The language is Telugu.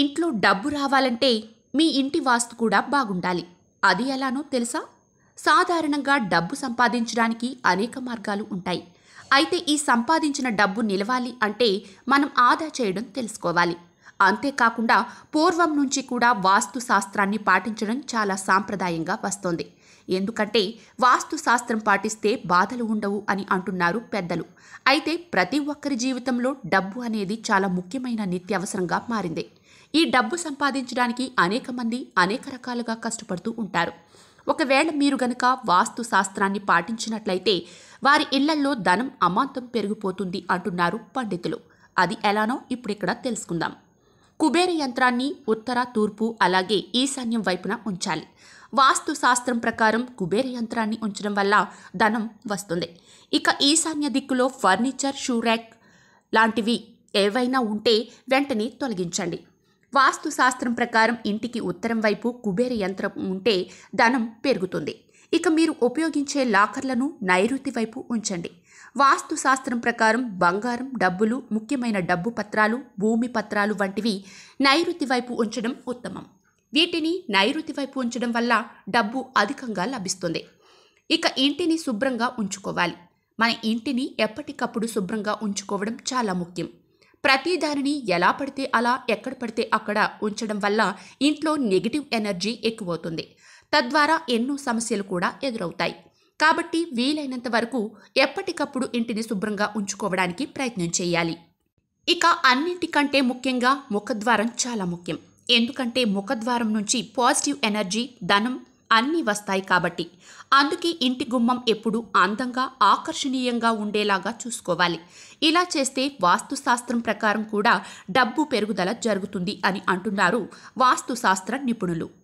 ఇంట్లో డబ్బు రావాలంటే మీ ఇంటి వాస్తు కూడా బాగుండాలి అది ఎలానో తెలుసా సాధారణంగా డబ్బు సంపాదించడానికి అనేక మార్గాలు ఉంటాయి అయితే ఈ సంపాదించిన డబ్బు నిలవాలి అంటే మనం ఆదా చేయడం తెలుసుకోవాలి అంతేకాకుండా పూర్వం నుంచి కూడా వాస్తు శాస్త్రాన్ని పాటించడం చాలా సాంప్రదాయంగా వస్తోంది ఎందుకంటే వాస్తు శాస్త్రం పాటిస్తే బాధలు ఉండవు అని అంటున్నారు పెద్దలు అయితే ప్రతి ఒక్కరి జీవితంలో డబ్బు అనేది చాలా ముఖ్యమైన నిత్యావసరంగా మారింది ఈ డబ్బు సంపాదించడానికి అనేక మంది అనేక రకాలుగా కష్టపడుతూ ఉంటారు ఒకవేళ మీరు గనక వాస్తు శాస్త్రాన్ని పాటించినట్లయితే వారి ఇళ్లల్లో ధనం అమాంతం పెరిగిపోతుంది అంటున్నారు పండితులు అది ఎలానో ఇప్పుడు ఇక్కడ తెలుసుకుందాం కుబేర యంత్రాన్ని ఉత్తర తూర్పు అలాగే ఈశాన్యం వైపున ఉంచాలి వాస్తు శాస్త్రం ప్రకారం కుబేర యంత్రాన్ని ఉంచడం వల్ల ధనం వస్తుంది ఇక ఈశాన్య దిక్కులో ఫర్నిచర్ షూ ర్యాక్ లాంటివి ఏవైనా ఉంటే వెంటనే తొలగించండి వాస్తు శాస్త్రం ప్రకారం ఇంటికి ఉత్తరం వైపు కుబేర యంత్రం ఉంటే ధనం పెరుగుతుంది ఇక మీరు ఉపయోగించే లాకర్లను నైరుతి వైపు ఉంచండి వాస్తు శాస్త్రం ప్రకారం బంగారం డబ్బులు ముఖ్యమైన డబ్బు పత్రాలు భూమి పత్రాలు వంటివి నైరుతి వైపు ఉంచడం ఉత్తమం వీటిని నైరుతి వైపు ఉంచడం వల్ల డబ్బు అధికంగా లభిస్తుంది ఇక ఇంటిని శుభ్రంగా ఉంచుకోవాలి మన ఇంటిని ఎప్పటికప్పుడు శుభ్రంగా ఉంచుకోవడం చాలా ముఖ్యం ప్రతిదానిని ఎలా పడితే అలా ఎక్కడ పడితే అక్కడ ఉంచడం వల్ల ఇంట్లో నెగిటివ్ ఎనర్జీ ఎక్కువవుతుంది తద్వారా ఎన్నో సమస్యలు కూడా ఎదురవుతాయి కాబట్టి వీలైనంత వరకు ఎప్పటికప్పుడు ఇంటిని శుభ్రంగా ఉంచుకోవడానికి ప్రయత్నం చేయాలి ఇక అన్నింటికంటే ముఖ్యంగా ముఖద్వారం చాలా ముఖ్యం ఎందుకంటే ముఖద్వారం నుంచి పాజిటివ్ ఎనర్జీ ధనం అన్నీ వస్తాయి కాబట్టి అందుకే ఇంటి గుమ్మం ఎప్పుడు అందంగా ఆకర్షణీయంగా ఉండేలాగా చూసుకోవాలి ఇలా చేస్తే వాస్తుశాస్త్రం ప్రకారం కూడా డబ్బు పెరుగుదల జరుగుతుంది అని అంటున్నారు వాస్తుశాస్త్ర నిపుణులు